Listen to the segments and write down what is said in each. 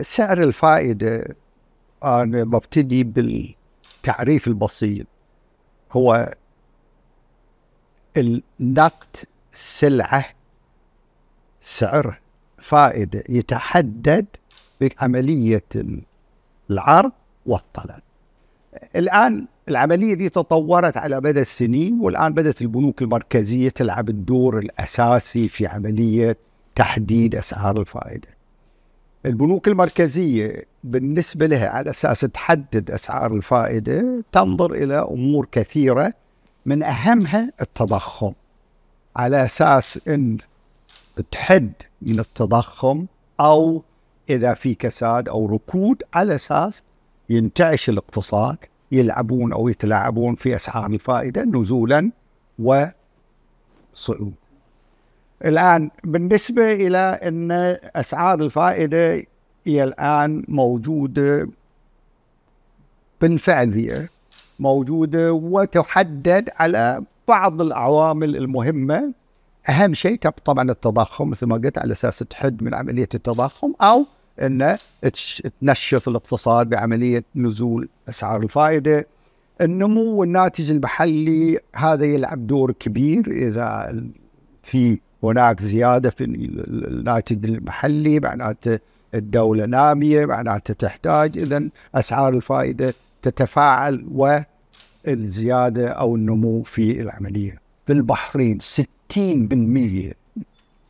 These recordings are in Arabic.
سعر الفائدة أنا ببتدي بالتعريف البسيط هو النقد سلعة سعر فائدة يتحدد بعملية العرض والطلب الآن العملية دي تطورت على مدى السنين والآن بدأت البنوك المركزية تلعب الدور الأساسي في عملية تحديد أسعار الفائدة البنوك المركزية بالنسبة لها على أساس تحدد أسعار الفائدة تنظر إلى أمور كثيرة من أهمها التضخم على أساس أن تحد من التضخم أو إذا في كساد أو ركود على أساس ينتعش الاقتصاد يلعبون أو يتلاعبون في أسعار الفائدة نزولا وصعود الآن بالنسبة إلى أن أسعار الفائدة هي الآن موجودة بالفعل هي موجودة وتحدد على بعض العوامل المهمة أهم شيء طبعا التضخم مثل ما قلت على أساس تحد من عملية التضخم أو أن تنشط الاقتصاد بعملية نزول أسعار الفائدة النمو الناتج المحلي هذا يلعب دور كبير إذا في هناك زياده في الناتج المحلي معناته الدوله ناميه معناته تحتاج اذا اسعار الفائده تتفاعل والزياده او النمو في العمليه. في البحرين 60%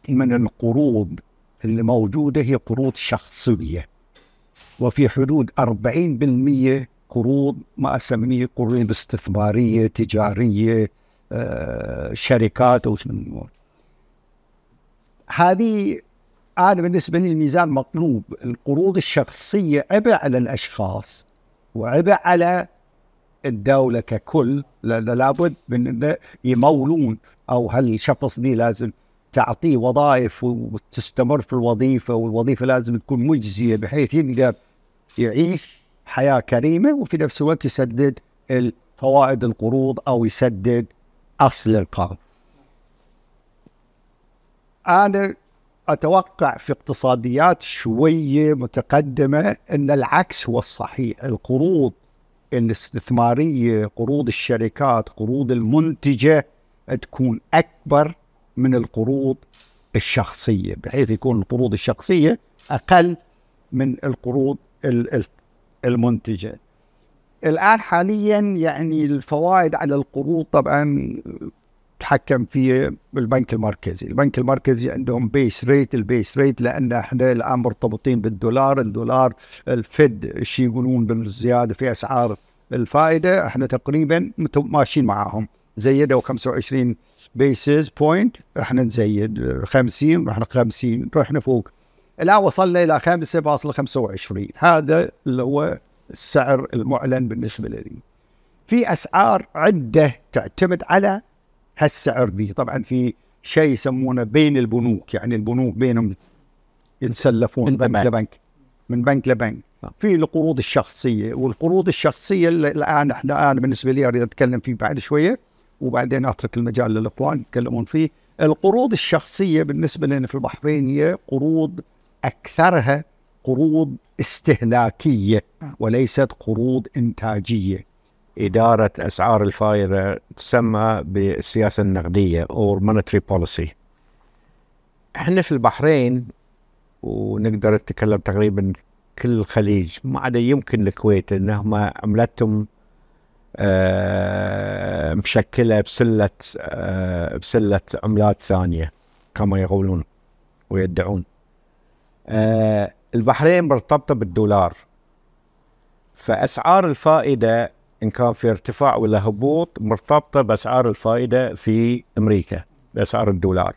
من القروض اللي موجوده هي قروض شخصيه. وفي حدود 40% قروض ما اسميه قروض استثماريه تجاريه آه، شركات او هذه انا بالنسبه لي الميزان مطلوب القروض الشخصيه عبء على الاشخاص وعبء على الدوله ككل لان لابد من انه يمولون او هالشخص دي لازم تعطيه وظائف وتستمر في الوظيفه والوظيفه لازم تكون مجزيه بحيث يقدر يعيش حياه كريمه وفي نفس الوقت يسدد فوائد القروض او يسدد اصل القرض. انا اتوقع في اقتصاديات شويه متقدمه ان العكس هو الصحيح القروض الاستثماريه قروض الشركات قروض المنتجه تكون اكبر من القروض الشخصيه بحيث يكون القروض الشخصيه اقل من القروض المنتجه الان حاليا يعني الفوائد على القروض طبعا تحكم فيه البنك المركزي البنك المركزي عندهم بيس ريت البيس ريت لان احنا الان مرتبطين بالدولار الدولار الفد شي يقولون بالزياده في اسعار الفائده احنا تقريبا ماشيين معاهم زيدوا 25 بيسز بوينت احنا نزيد 50 رحنا 50 رحنا فوق الان وصلنا الى 5.25 هذا اللي هو السعر المعلن بالنسبه لي في اسعار عده تعتمد على هالسعر ذي طبعا في شيء يسمونه بين البنوك يعني البنوك بينهم يتسلفون من بنك لبنك من بنك لبنك آه. في القروض الشخصيه والقروض الشخصيه اللي الان احنا انا بالنسبه لي اريد اتكلم فيه بعد شويه وبعدين اترك المجال للاخوان يتكلمون فيه القروض الشخصيه بالنسبه لنا في البحرين هي قروض اكثرها قروض استهلاكيه آه. وليست قروض انتاجيه إدارة أسعار الفائدة تسمى بالسياسة النقدية أو monetary policy احنا في البحرين ونقدر نتكلم تقريبا كل الخليج ما عدا يمكن الكويت انهم عملتهم آه مشكله بسله آه بسله عملات ثانيه كما يقولون ويدعون آه البحرين مرتبطه بالدولار فاسعار الفائده ان كان في ارتفاع ولا هبوط مرتبطه باسعار الفائده في امريكا باسعار الدولار.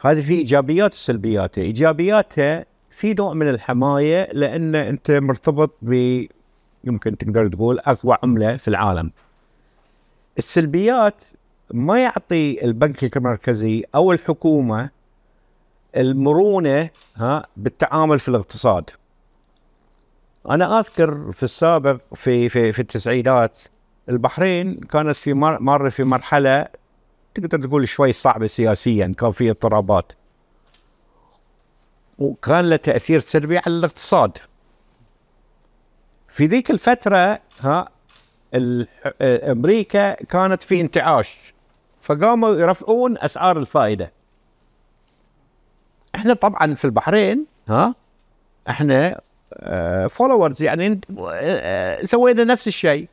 هذه في ايجابيات وسلبياتها، ايجابياتها في نوع من الحمايه لان انت مرتبط ب يمكن تقدر تقول اقوى عمله في العالم. السلبيات ما يعطي البنك المركزي او الحكومه المرونه ها بالتعامل في الاقتصاد. انا اذكر في السابق في في في التسعينات البحرين كانت في مر في مرحله تقدر تقول شوي صعبه سياسيا كان في اضطرابات وكان له تاثير سلبي على الاقتصاد في ذيك الفتره ها امريكا كانت في انتعاش فقاموا يرفعون اسعار الفائده احنا طبعا في البحرين ها احنا فولورز آه، يعني آه، آه، سوينا نفس الشيء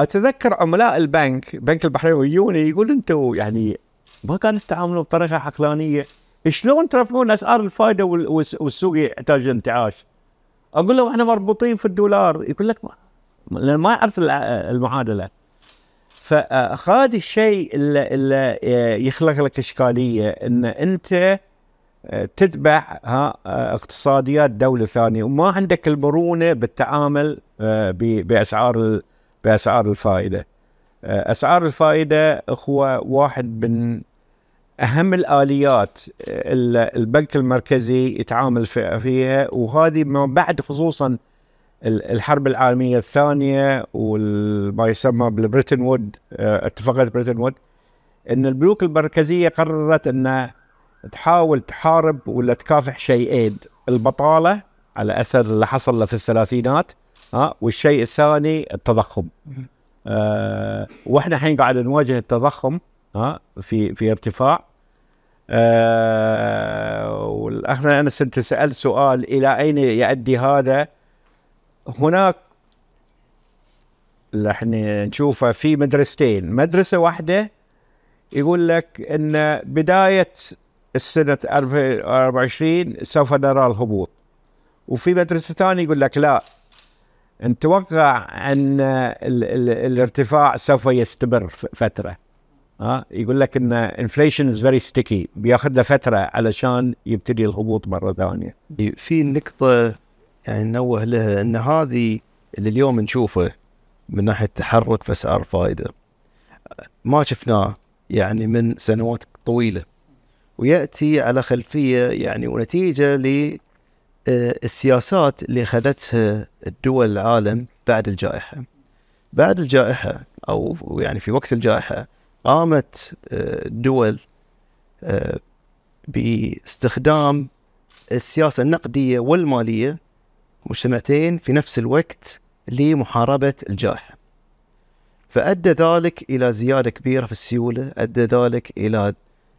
اتذكر عملاء البنك بنك البحرين يجوني يقول انتم يعني ما كانت تتعاملوا بطريقه عقلانيه شلون ترفعون اسعار الفائده والسوق يحتاج انتعاش اقول له احنا مربوطين في الدولار يقول لك ما ما يعرف المعادله فهذا الشيء اللي, اللي يخلق لك اشكاليه ان انت تتبع ها اقتصاديات دوله ثانيه وما عندك المرونه بالتعامل آه، باسعار باسعار الفائده. آه، اسعار الفائده هو واحد من اهم الاليات البنك المركزي يتعامل فيها وهذه ما بعد خصوصا الحرب العالميه الثانيه وما يسمى بالبريتن وود آه، اتفاقيه بريتن وود ان البنوك المركزيه قررت ان تحاول تحارب ولا تكافح شيئين البطاله على اثر اللي حصل له في الثلاثينات ها والشيء الثاني التضخم أه واحنا الحين قاعد نواجه التضخم ها في في ارتفاع أه انا سنت سالت سؤال الى اين يؤدي هذا هناك اللي احنا نشوفه في مدرستين مدرسه واحده يقول لك ان بدايه السنة 2024 سوف نرى الهبوط وفي مدرسة ثانية يقول لك لا نتوقع أن ال ال الارتفاع سوف يستمر فترة ها آه، يقول لك ان inflation از فيري ستيكي بياخذ له فتره علشان يبتدي الهبوط مره ثانيه. في نقطه يعني ننوه لها ان هذه اللي اليوم نشوفه من ناحيه تحرك في اسعار الفائده ما شفناه يعني من سنوات طويله وياتي على خلفيه يعني ونتيجه للسياسات آه، اللي اخذتها الدول العالم بعد الجائحه. بعد الجائحه او يعني في وقت الجائحه قامت آه، الدول آه، باستخدام السياسه النقديه والماليه مجتمعتين في نفس الوقت لمحاربه الجائحه. فأدى ذلك إلى زيادة كبيرة في السيولة أدى ذلك إلى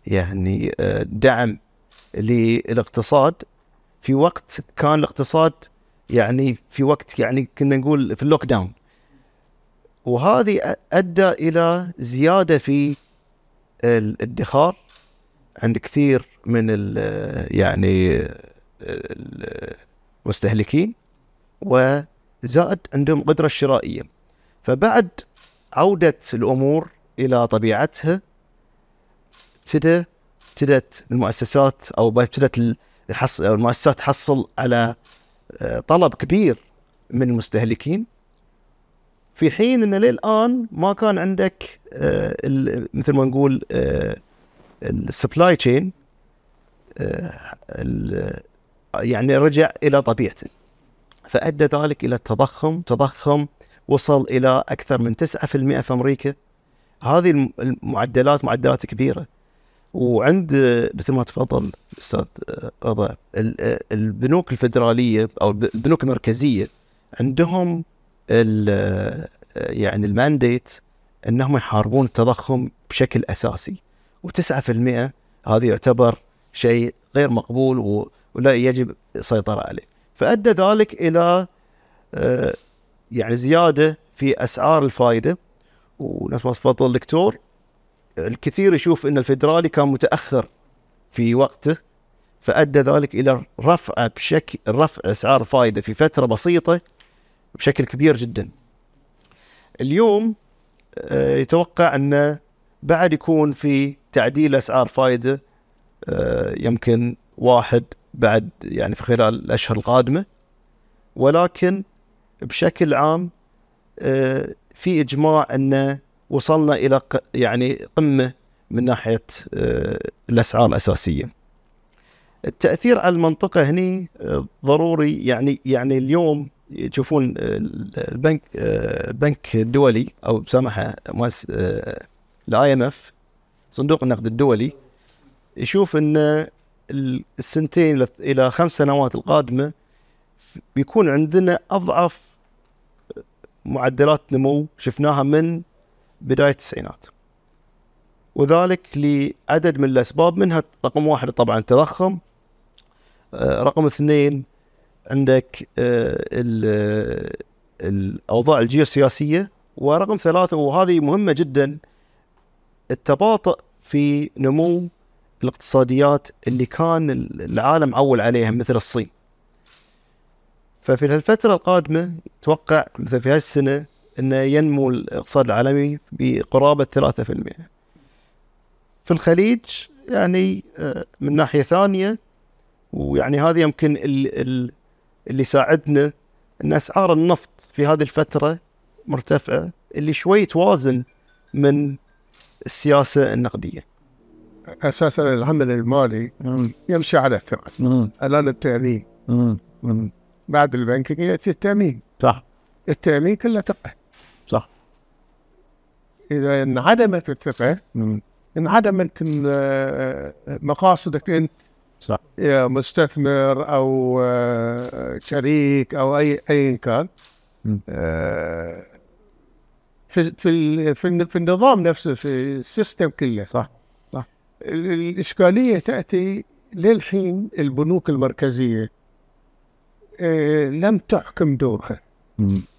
يعني آه، دعم للاقتصاد في وقت كان الاقتصاد يعني في وقت يعني كنا نقول في اللوك داون وهذه ادى الى زياده في الادخار عند كثير من الـ يعني آه، المستهلكين وزاد عندهم قدره شرائيه فبعد عوده الامور الى طبيعتها ابتدى ابتدت المؤسسات او ابتدت المؤسسات تحصل على آه، طلب كبير من المستهلكين في حين ان للان ما كان عندك آه، مثل ما نقول آه، السبلاي تشين يعني رجع الى طبيعته فادى ذلك الى التضخم تضخم وصل الى اكثر من 9% في امريكا هذه المعدلات معدلات كبيره وعند مثل ما تفضل استاذ رضا البنوك الفدراليه او البنوك المركزيه عندهم يعني المانديت انهم يحاربون التضخم بشكل اساسي و9% هذا يعتبر شيء غير مقبول ولا يجب السيطره عليه فادى ذلك الى آه، يعني زياده في اسعار الفائده ونفس ما تفضل الدكتور الكثير يشوف ان الفدرالي كان متاخر في وقته فادى ذلك الى رفع بشكل رفع اسعار الفائده في فتره بسيطه بشكل كبير جدا. اليوم آه، يتوقع انه بعد يكون في تعديل اسعار فائده آه، يمكن واحد بعد يعني في خلال الاشهر القادمه ولكن بشكل عام آه، في اجماع انه وصلنا الى يعني قمه من ناحيه آه، الاسعار الاساسيه. التاثير على المنطقه هني آه، ضروري يعني يعني اليوم تشوفون آه، البنك البنك الدولي او بسامحه الاي ام اف صندوق النقد الدولي يشوف ان السنتين الى خمس سنوات القادمه بيكون عندنا اضعف معدلات نمو شفناها من بداية التسعينات وذلك لعدد من الأسباب منها رقم واحد طبعا التضخم آه، رقم اثنين عندك آه، آه، الأوضاع الجيوسياسية ورقم ثلاثة وهذه مهمة جدا التباطؤ في نمو الاقتصاديات اللي كان العالم عول عليها مثل الصين ففي هالفترة القادمة توقع مثل في هالسنة أن ينمو الاقتصاد العالمي بقرابة 3% في الخليج يعني آه، من ناحية ثانية ويعني هذا يمكن اللي ساعدنا أن أسعار النفط في هذه الفترة مرتفعة اللي شوي توازن من السياسة النقدية أساسا العمل المالي يمشي على الثمن الآن التأمين بعد البنك يأتي التأمين صح التأمين كله ثقة اذا انعدمت الثقه انعدمت مقاصدك انت صح يا مستثمر او آه، شريك او اي ايا كان آه، في في في النظام نفسه في السيستم كله صح صح الاشكاليه تاتي للحين البنوك المركزيه آه، لم تحكم دورها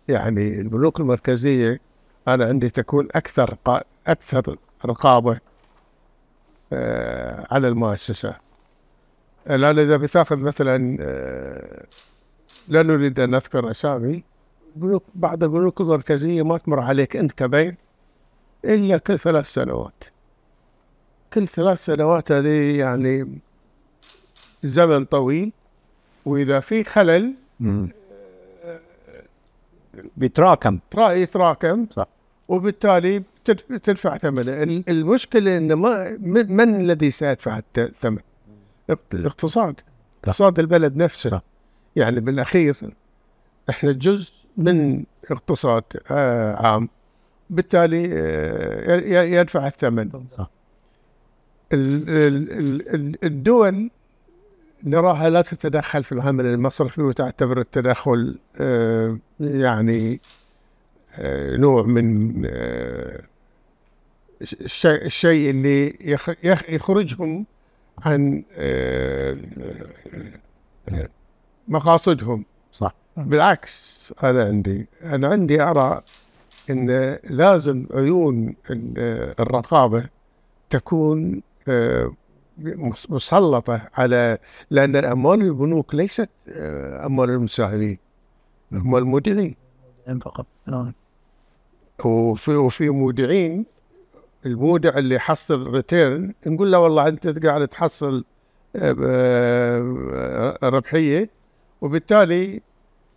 يعني البنوك المركزيه أنا عندي تكون أكثر أكثر رقابة آه، على المؤسسة الآن إذا بتاخذ مثلا آه، لا نريد أن نذكر أسامي بنوك بعض البنوك المركزية ما تمر عليك أنت كبيع إلا كل ثلاث سنوات كل ثلاث سنوات هذه يعني زمن طويل وإذا في خلل آه، بيتراكم يتراكم صح وبالتالي تدفع ثمنه المشكله ان ما من الذي سيدفع الثمن الاقتصاد اقتصاد البلد نفسه صح. يعني بالاخير احنا جزء من اقتصاد آه، عام بالتالي آه، يدفع الثمن صح. الدول نراها لا تتدخل في العمل المصرفي وتعتبر التدخل آه، يعني آه، نوع من آه، الشيء اللي يخرجهم عن آه، مقاصدهم صح بالعكس انا عندي انا عندي ارى ان لازم عيون الرقابه تكون مسلطه على لان اموال البنوك ليست اموال المساهمين اموال المودعين فقط نعم. وفي وفي مودعين المودع اللي يحصل ريتيرن نقول له والله انت قاعد تحصل آه، آه، ربحيه وبالتالي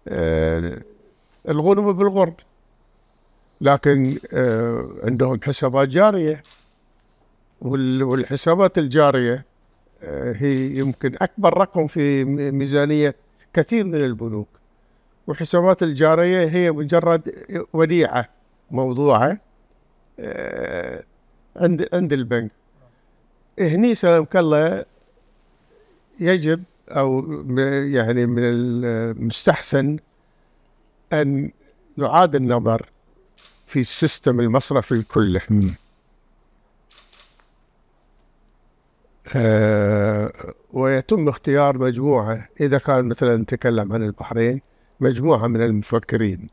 آه، الغنم بالغرب لكن عندهم حسابات جاريه والحسابات الجاريه هي يمكن اكبر رقم في ميزانيه كثير من البنوك وحسابات الجاريه هي مجرد وديعه موضوعه آه، عند عند البنك هني سلامك الله يجب او يعني من المستحسن ان يعاد النظر في السيستم المصرفي كله آه، ويتم اختيار مجموعه اذا كان مثلا نتكلم عن البحرين مجموعه من المفكرين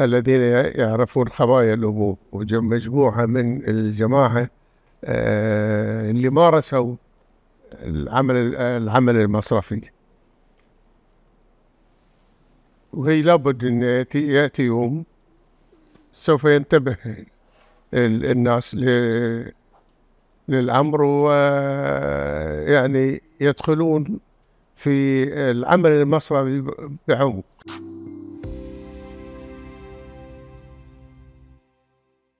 الذين يعرفون خبايا الأمور ومجموعة من الجماعة آه، اللي مارسوا العمل العمل المصرفي وهي لابد أن يأتي يوم سوف ينتبه الناس للأمر ويعني يدخلون في العمل المصرفي بعمق